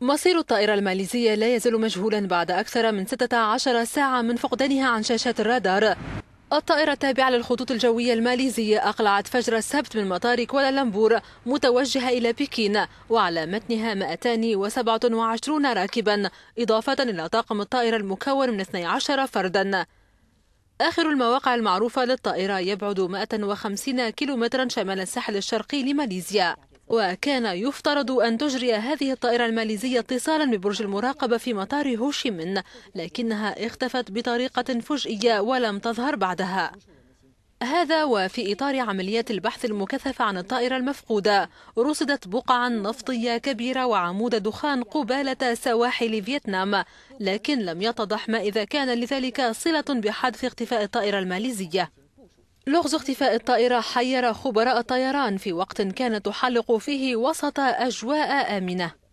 مصير الطائرة الماليزية لا يزال مجهولا بعد أكثر من 16 ساعة من فقدانها عن شاشات الرادار الطائرة التابعة للخطوط الجوية الماليزية أقلعت فجر السبت من مطار كوالالمبور متوجهة إلى بكين وعلى متنها 227 راكبا إضافة إلى طاقم الطائرة المكون من 12 فردا آخر المواقع المعروفة للطائرة يبعد 150 كيلومترا شمال الساحل الشرقي لماليزيا وكان يفترض أن تجري هذه الطائرة الماليزية اتصالا ببرج المراقبة في مطار هوشيمن لكنها اختفت بطريقة فجئية ولم تظهر بعدها هذا وفي إطار عمليات البحث المكثفة عن الطائرة المفقودة رصدت بقعا نفطية كبيرة وعمود دخان قبالة سواحل فيتنام لكن لم يتضح ما إذا كان لذلك صلة بحدث اختفاء الطائرة الماليزية لغز اختفاء الطائرة حير خبراء الطيران في وقت كانت تحلق فيه وسط أجواء آمنة